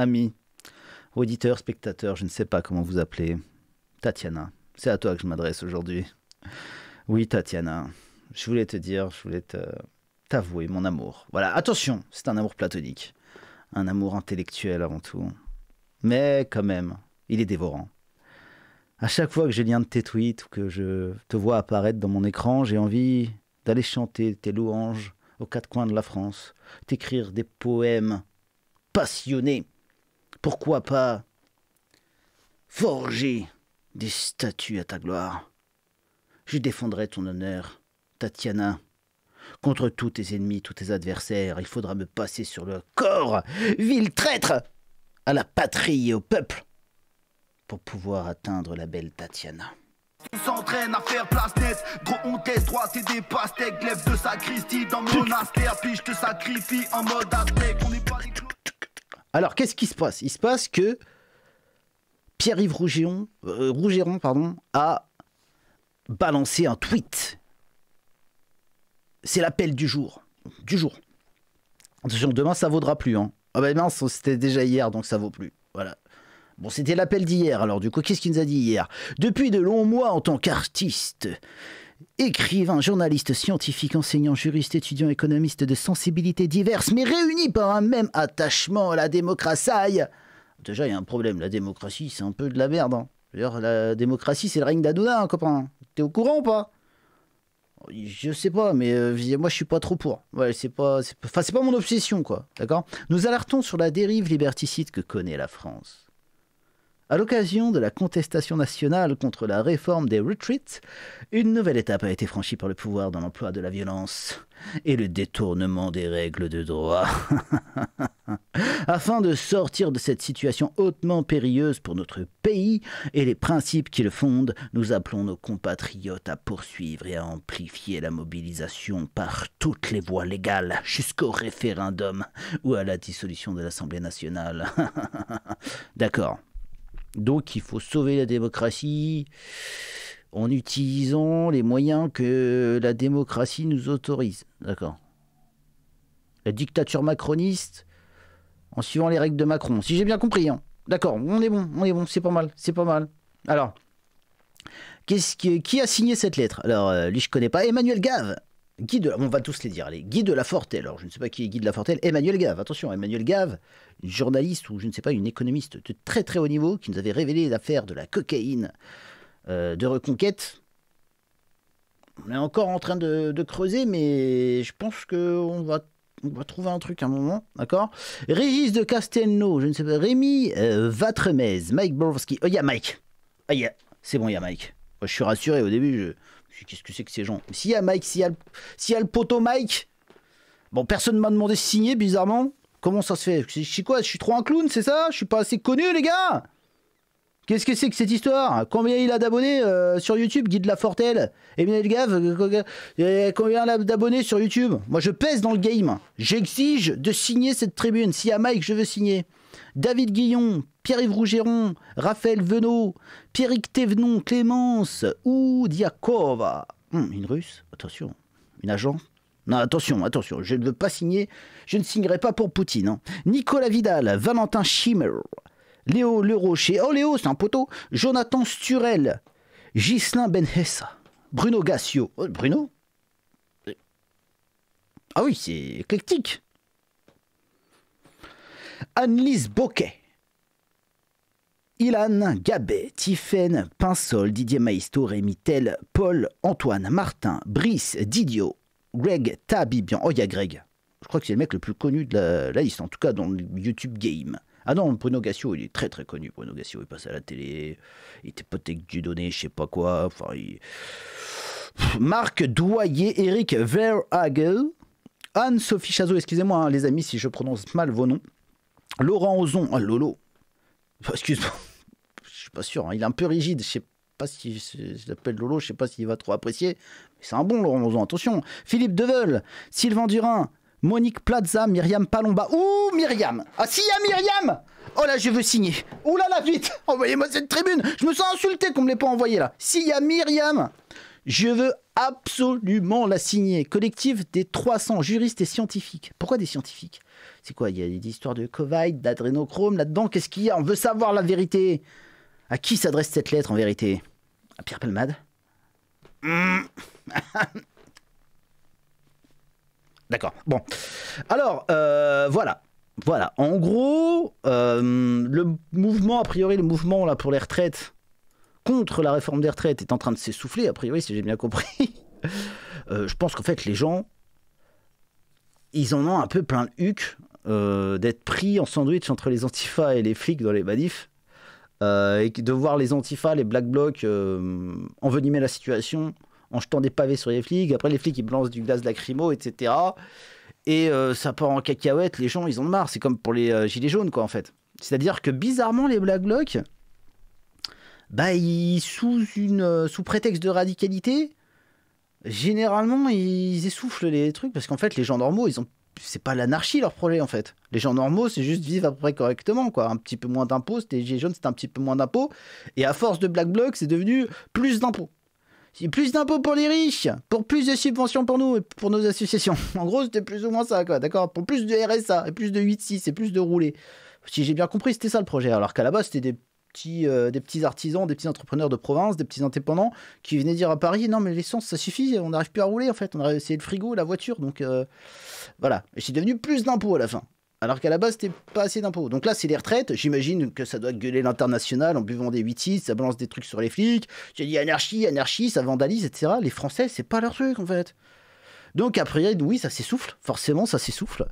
ami, auditeur, spectateur, je ne sais pas comment vous appeler. Tatiana, c'est à toi que je m'adresse aujourd'hui. Oui, Tatiana, je voulais te dire, je voulais t'avouer mon amour. Voilà, attention, c'est un amour platonique, un amour intellectuel avant tout. Mais quand même, il est dévorant. À chaque fois que j'ai lien de tes tweets ou que je te vois apparaître dans mon écran, j'ai envie d'aller chanter tes louanges aux quatre coins de la France, t'écrire des poèmes passionnés pourquoi pas forger des statues à ta gloire Je défendrai ton honneur, Tatiana. Contre tous tes ennemis, tous tes adversaires, il faudra me passer sur le corps, ville traître, à la patrie et au peuple, pour pouvoir atteindre la belle Tatiana. s'entraînes à faire place gros c'est de sacristie dans mon monastère, je te sacrifie en mode alors, qu'est-ce qui se passe Il se passe que Pierre-Yves Rougeron, euh, a balancé un tweet. C'est l'appel du jour. Du jour. Attention, demain, ça vaudra plus. Hein. Ah ben mince, c'était déjà hier, donc ça vaut plus. Voilà. Bon, c'était l'appel d'hier, alors du coup, qu'est-ce qu'il nous a dit hier Depuis de longs mois en tant qu'artiste, écrivain, journaliste, scientifique, enseignant, juriste, étudiant, économiste de sensibilités diverses, mais réunis par un même attachement à la démocratie. Déjà, il y a un problème, la démocratie, c'est un peu de la merde. Hein. D'ailleurs, la démocratie, c'est le règne d'Adouna, hein, copain. T'es au courant ou pas je sais pas, mais euh, moi je suis pas trop pour. Ouais, c'est pas, c'est pas mon obsession, quoi. D'accord Nous alertons sur la dérive liberticide que connaît la France. À l'occasion de la contestation nationale contre la réforme des retreats, une nouvelle étape a été franchie par le pouvoir dans l'emploi de la violence et le détournement des règles de droit. Afin de sortir de cette situation hautement périlleuse pour notre pays et les principes qui le fondent, nous appelons nos compatriotes à poursuivre et à amplifier la mobilisation par toutes les voies légales jusqu'au référendum ou à la dissolution de l'Assemblée nationale. D'accord, donc il faut sauver la démocratie en utilisant les moyens que la démocratie nous autorise. D'accord. La dictature macroniste en suivant les règles de Macron. Si j'ai bien compris. Hein. D'accord, on est bon, on est bon, c'est pas mal, c'est pas mal. Alors, qui, a signé cette lettre Alors, euh, lui, je connais pas. Emmanuel Gave Guy de, on va tous les dire, Allez, Guy de la Fortelle. Alors, je ne sais pas qui est Guy de la Fortelle. Emmanuel Gave, attention, Emmanuel Gave, journaliste ou je ne sais pas, une économiste de très très haut niveau qui nous avait révélé l'affaire de la cocaïne euh, de Reconquête. On est encore en train de, creuser, mais je pense qu'on va on va trouver un truc à un moment, d'accord Régis de Castelnau, je ne sais pas, Rémi euh, Vatremez, Mike Borowski. Oh, il y a Mike. Oh, yeah. C'est bon, il y a Mike je suis rassuré au début. Je... Qu'est-ce que c'est que ces gens S'il y a Mike, s'il y, le... y, a le poteau Mike, bon, personne ne m'a demandé de signer, bizarrement. Comment ça se fait Je suis quoi Je suis trop un clown, c'est ça Je suis pas assez connu, les gars Qu'est-ce que c'est que cette histoire Combien il a d'abonnés euh, sur YouTube, Guide La Fortelle Gave euh, euh, Combien il a d'abonnés sur YouTube Moi, je pèse dans le game. J'exige de signer cette tribune. S'il y a Mike, je veux signer. David Guillon, Pierre-Yves Rougeron, Raphaël Venot, Pierrick Thévenon, Clémence ou Diakova, hum, une russe Attention. Une agent, non, attention, attention, je ne veux pas signer, je ne signerai pas pour Poutine. Hein. Nicolas Vidal, Valentin Schimmer, Léo Le Rocher, oh Léo, c'est un poteau, Jonathan Sturel, Ghislain Benhessa, Bruno Gassio. Oh, Bruno Ah oui, c'est éclectique. Annelise Boquet, Ilan, Gabet, Tiphaine, Pinsol, Didier Maisto, Rémi Tell, Paul, Antoine, Martin, Brice, Didio, Greg, Tabibian. Oh, il y a Greg. Je crois que c'est le mec le plus connu de la, liste, en tout cas dans le YouTube Game. Ah non, Bruno Gassio, il est très très connu. Bruno Gassio, il passe à la télé, il était peut-être du donné, je sais pas quoi. Enfin, il... Marc Doyer, Eric Verhagel, Anne-Sophie Chazot, excusez-moi hein, les amis si je prononce mal vos noms. Laurent Ozon, ah, Lolo, excuse-moi. Je suis pas sûr. Hein. Il est un peu rigide. Je sais pas si je, l'appelle Lolo. Je sais pas s'il va trop apprécier. C'est un bon Laurent Attention. Philippe Deveul, Sylvain Durin, Monique Plaza, Myriam Palomba. Ouh, Myriam Ah, si, y hein, a Myriam Oh là, je veux signer. Ouh là là, vite Envoyez-moi cette tribune. Je me sens insulté qu'on me l'ait pas envoyé là. S'il y a Myriam je veux absolument la signer. Collectif des 300 juristes et scientifiques. Pourquoi des scientifiques C'est quoi Il y a des histoires de Covid, d'adrénochrome là-dedans. Qu'est-ce qu'il y a On veut savoir la vérité. À qui s'adresse cette lettre en vérité À Pierre Palmade hmm. D'accord. Bon. Alors, euh, voilà. Voilà. En gros, euh, le mouvement, a priori, le mouvement là, pour les retraites, contre la réforme des retraites, est en train de s'essouffler, a priori, si j'ai bien compris. Euh, je pense qu'en fait, les gens, ils en ont un peu plein le huc d'être pris en sandwich entre les antifas et les flics dans les badifs. Euh, et de voir les Antifa, les Black Blocs euh, envenimer la situation en jetant des pavés sur les flics. Après, les flics, ils lancent du gaz lacrymo, etc. Et euh, ça part en cacahuète, les gens, ils en ont marre. C'est comme pour les Gilets jaunes, quoi, en fait. C'est-à-dire que bizarrement, les Black Blocs, bah, sous, une, sous prétexte de radicalité, généralement, ils essoufflent les trucs parce qu'en fait, les gens normaux, ils ont c'est pas l'anarchie leur projet en fait. Les gens normaux, c'est juste vivre à peu près correctement, quoi. Un petit peu moins d'impôts, c'était les gilets jaunes, c'était un petit peu moins d'impôts. Et à force de Black Bloc, c'est devenu plus d'impôts. C'est Plus d'impôts pour les riches, pour plus de subventions pour nous et pour nos associations. En gros, c'était plus ou moins ça, quoi, d'accord Pour plus de RSA, et plus de 8-6, et plus de rouler. Si j'ai bien compris, c'était ça le projet, alors qu'à la base, c'était des euh, des petits artisans, des petits entrepreneurs de province, des petits indépendants qui venaient dire à Paris non mais l'essence ça suffit, on n'arrive plus à rouler en fait, on a essayé le frigo, la voiture, donc euh, voilà. Et c'est devenu plus d'impôts à la fin. Alors qu'à la base, c'était pas assez d'impôts. Donc là, c'est les retraites. J'imagine que ça doit gueuler l'international en buvant des 8 ça balance des trucs sur les flics. J'ai dit anarchie, anarchie, ça vandalise, etc. Les Français, c'est pas leur truc en fait. Donc, a priori, oui, ça s'essouffle. Forcément, ça s'essouffle.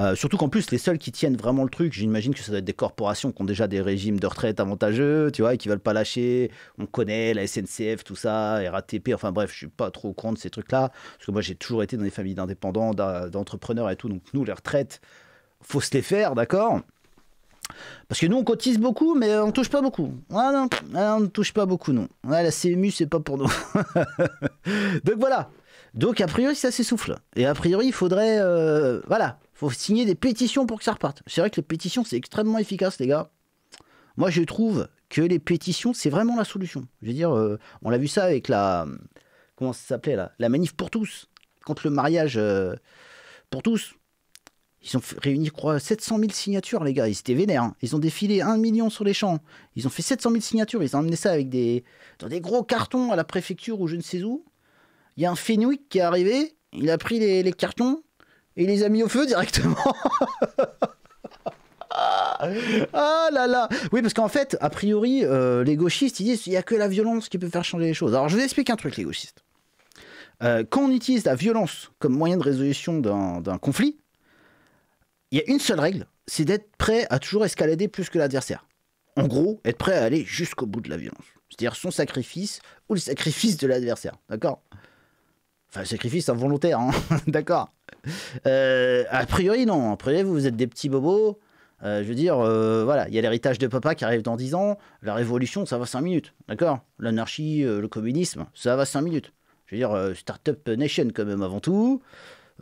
Euh, surtout qu'en plus, les seuls qui tiennent vraiment le truc, j'imagine que ça doit être des corporations qui ont déjà des régimes de retraite avantageux, tu vois, et qui veulent pas lâcher. On connaît la SNCF, tout ça, RATP, enfin bref, je suis pas trop au courant de ces trucs-là. Parce que moi, j'ai toujours été dans des familles d'indépendants, d'entrepreneurs et tout. Donc, nous, les retraites, faut se les faire, d'accord parce que nous, on cotise beaucoup, mais on touche pas beaucoup. Ah ah non, on ne touche pas beaucoup, non. la CMU, c'est pas pour nous. Donc voilà. Donc a priori, ça s'essouffle. Et a priori, il faudrait... Euh, voilà, faut signer des pétitions pour que ça reparte. C'est vrai que les pétitions, c'est extrêmement efficace, les gars. Moi, je trouve que les pétitions, c'est vraiment la solution. Je veux dire, euh, on l'a vu ça avec la... Comment ça s'appelait là La manif pour tous, contre le mariage euh, pour tous. Ils ont réuni, je crois, 700 000 signatures, les gars. Ils étaient vénères. Hein. Ils ont défilé 1 million sur les champs. Ils ont fait 700 000 signatures. Ils ont amené ça avec des, dans des gros cartons à la préfecture ou je ne sais où. Il y a un Fenwick qui est arrivé. Il a pris les, les cartons et il les a mis au feu directement. ah là là Oui, parce qu'en fait, a priori, euh, les gauchistes, ils disent il n'y a que la violence qui peut faire changer les choses. Alors, je vous explique un truc, les gauchistes. Euh, quand on utilise la violence comme moyen de résolution d'un conflit, il y a une seule règle, c'est d'être prêt à toujours escalader plus que l'adversaire. En gros, être prêt à aller jusqu'au bout de la violence. C'est-à-dire son sacrifice ou le sacrifice de l'adversaire. D'accord Enfin, sacrifice involontaire, hein d'accord euh, A priori, non. A priori, vous, êtes des petits bobos. Euh, je veux dire, euh, voilà, il y a l'héritage de papa qui arrive dans 10 ans. La révolution, ça va 5 minutes. D'accord L'anarchie, le communisme, ça va 5 minutes. Je veux dire, Startup Nation, quand même, avant tout.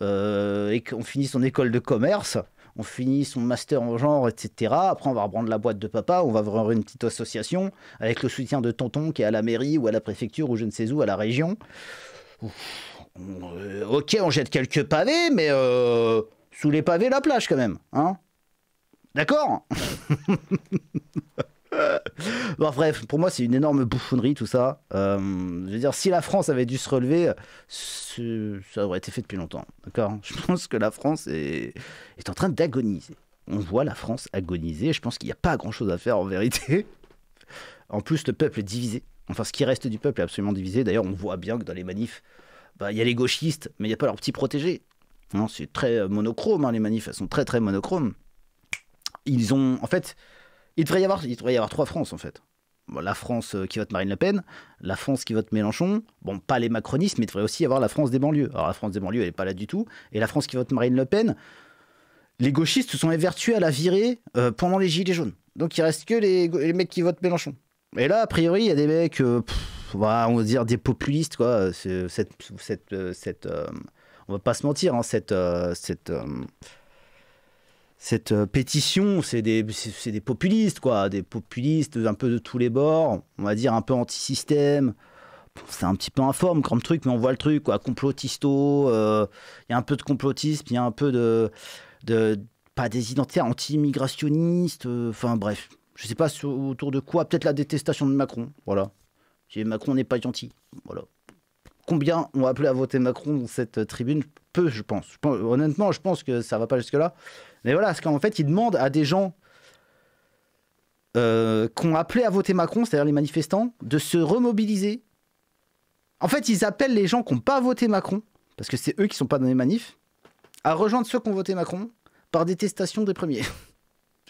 et qu'on finit son école de commerce on finit son master en genre, etc. Après, on va reprendre la boîte de papa, on va avoir une petite association avec le soutien de tonton qui est à la mairie ou à la préfecture ou je ne sais où, à la région. Euh, ok, on jette quelques pavés, mais euh, sous les pavés, la plage quand même. Hein D'accord bon, bref, pour moi, c'est une énorme bouffonnerie tout ça. Euh, je veux dire, si la France avait dû se relever, ça aurait été fait depuis longtemps. D'accord Je pense que la France est, en train d'agoniser. On voit la France agoniser. Je pense qu'il n'y a pas grand chose à faire en vérité. En plus, le peuple est divisé. Enfin, ce qui reste du peuple est absolument divisé. D'ailleurs, on voit bien que dans les manifs, bah, il y a les gauchistes, mais il n'y a pas leurs petits protégés. Hein, c'est très monochrome, hein, les manifs, elles sont très très monochromes. Ils ont, en fait, il devrait y avoir, il trois France en fait. la France euh, qui vote Marine Le Pen, la France qui vote Mélenchon, bon, pas les macronistes, mais il devrait aussi y avoir la France des banlieues. Alors la France des banlieues, elle n'est pas là du tout. Et la France qui vote Marine Le Pen, les gauchistes se sont évertués à la virer euh, pendant les Gilets jaunes. Donc il reste que les, mecs qui votent Mélenchon. Et là, a priori, il y a des mecs, euh, on va dire des populistes, quoi. Cette, cette, cette, on va pas se mentir, hein, cette. cette cette euh, pétition, c'est des, des, populistes, quoi, des populistes un peu de tous les bords, on va dire un peu anti-système. C'est un petit peu informe comme truc, mais on voit le truc, quoi. Complotisto, euh, il y a un peu de complotisme, il y a un peu de, pas des identitaires, anti-immigrationnistes, euh, enfin bref. Je sais pas autour de quoi, peut-être la détestation de Macron, voilà. Macron n'est pas gentil, voilà. Combien on va appeler à voter Macron dans cette tribune Peu, je pense. Je pense honnêtement, je pense que ça va pas jusque-là. Mais voilà, parce qu'en fait, ils demandent à des gens euh, qui ont appelé à voter Macron, c'est-à-dire les manifestants, de se remobiliser. En fait, ils appellent les gens qui n'ont pas voté Macron, parce que c'est eux qui sont pas dans les manifs, à rejoindre ceux qui ont voté Macron par détestation des premiers.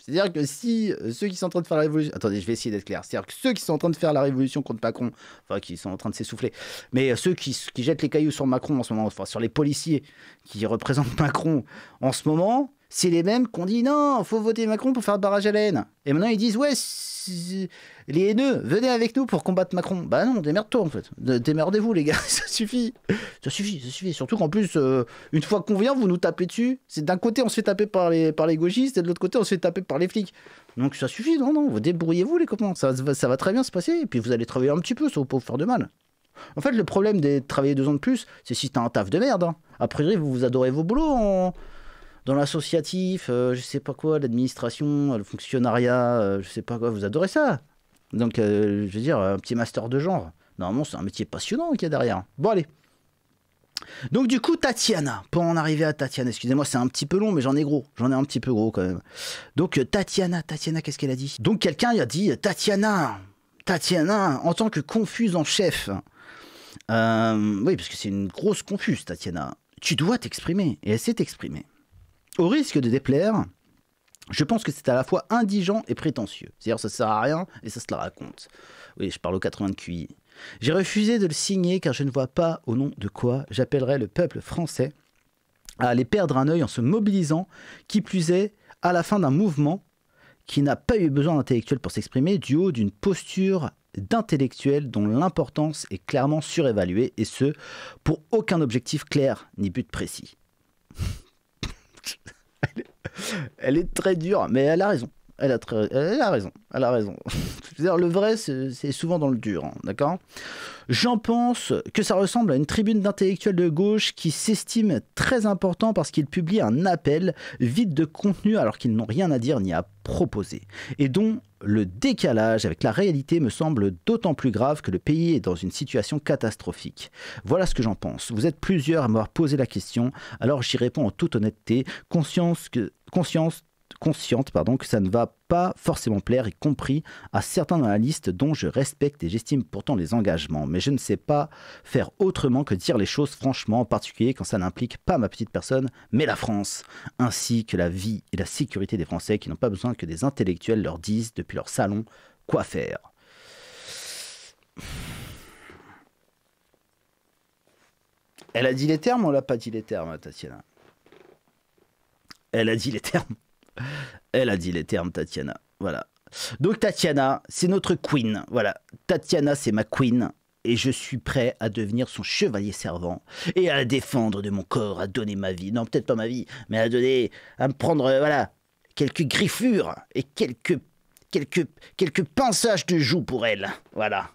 C'est-à-dire que si euh, ceux qui sont en train de faire la révolution. Attendez, je vais essayer d'être clair. C'est-à-dire que ceux qui sont en train de faire la révolution contre Macron, enfin, qui sont en train de s'essouffler, mais euh, ceux qui, qui, jettent les cailloux sur Macron en ce moment, enfin, sur les policiers qui représentent Macron en ce moment, c'est les mêmes qu'on dit non, faut voter Macron pour faire barrage à la haine. Et maintenant ils disent ouais, les haineux, venez avec nous pour combattre Macron. Bah non, démerde-toi en fait. Démerdez-vous les gars, ça suffit. Ça suffit, ça suffit. Surtout qu'en plus, euh, une fois qu'on vient, vous nous tapez dessus. C'est d'un côté on se fait taper par les, par les gauchistes et de l'autre côté on se fait taper par les flics. Donc ça suffit, non, non, vous débrouillez-vous les copains. Ça, ça va très bien se passer et puis vous allez travailler un petit peu, ça va pas vous faire de mal. En fait, le problème de travailler deux ans de plus, c'est si t'as un taf de merde. Hein. A priori, vous, vous adorez vos boulots dans l'associatif, euh, je sais pas quoi, l'administration, euh, le fonctionnariat, euh, je sais pas quoi, vous adorez ça. Donc, je veux dire, un petit master de genre. Normalement, c'est un métier passionnant qu'il y a derrière. Bon, allez. Donc, du coup, Tatiana, pour en arriver à Tatiana, excusez-moi, c'est un petit peu long, mais j'en ai gros. J'en ai un petit peu gros quand même. Donc, Tatiana, Tatiana, qu'est-ce qu'elle a dit Donc, quelqu'un a dit Tatiana, Tatiana, en tant que confuse en chef. oui, parce que c'est une grosse confuse, Tatiana. Tu dois t'exprimer. Et elle s'est exprimée. Au risque de déplaire, je pense que c'est à la fois indigent et prétentieux. C'est-à-dire, ça sert à rien et ça se la raconte. Oui, je parle aux 80 QI. J'ai refusé de le signer car je ne vois pas au nom de quoi j'appellerais le peuple français à aller perdre un œil en se mobilisant, qui plus est, à la fin d'un mouvement qui n'a pas eu besoin d'intellectuels pour s'exprimer, du haut d'une posture d'intellectuel dont l'importance est clairement surévaluée, et ce, pour aucun objectif clair ni but précis. Elle est très dure, mais elle a raison. Elle a, raison, elle a raison. le vrai, c'est souvent dans le dur, hein, d'accord J'en pense que ça ressemble à une tribune d'intellectuels de gauche qui s'estime très important parce qu'ils publient un appel vide de contenu alors qu'ils n'ont rien à dire ni à proposer, et dont le décalage avec la réalité me semble d'autant plus grave que le pays est dans une situation catastrophique. Voilà ce que j'en pense. Vous êtes plusieurs à m'avoir posé la question, alors j'y réponds en toute honnêteté, conscience que conscience consciente pardon, que ça ne va pas forcément plaire, y compris à certains dans la liste dont je respecte et j'estime pourtant les engagements. Mais je ne sais pas faire autrement que dire les choses franchement, en particulier quand ça n'implique pas ma petite personne, mais la France, ainsi que la vie et la sécurité des Français qui n'ont pas besoin que des intellectuels leur disent depuis leur salon quoi faire. Elle a dit les termes, on l'a pas dit les termes, Tatiana. Elle a dit les termes. Elle a dit les termes, Tatiana. Voilà. Donc Tatiana, c'est notre queen. Voilà. Tatiana, c'est ma queen. Et je suis prêt à devenir son chevalier servant et à la défendre de mon corps, à donner ma vie. Non, peut-être pas ma vie, mais à donner, à me prendre, euh, voilà, quelques griffures et quelques, quelques, quelques pinçages de joues pour elle. Voilà.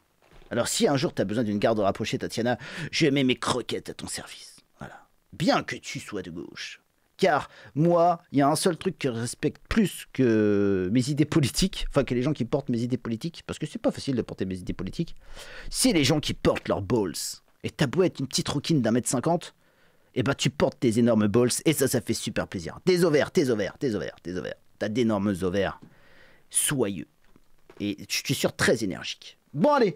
Alors si un jour tu as besoin d'une garde rapprochée, Tatiana, je mets mes croquettes à ton service. Voilà. Bien que tu sois de gauche car moi, il y a un seul truc que je respecte plus que mes idées politiques, enfin que les gens qui portent mes idées politiques, parce que c'est pas facile de porter mes idées politiques, c'est les gens qui portent leurs balls. Et t'as beau une petite roquine d'un mètre cinquante, et eh bah ben, tu portes tes énormes balls, et ça, ça fait super plaisir. Tes ovaires, tes ovaires, tes ovaires, tes ovaires. T'as d'énormes ovaires soyeux. Et je suis sûr très énergique. Bon allez,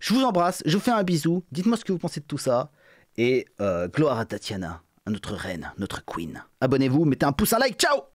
je vous embrasse, je vous fais un bisou. Dites-moi ce que vous pensez de tout ça. Et euh, gloire à Tatiana notre reine, notre queen. Abonnez-vous, mettez un pouce, un like, ciao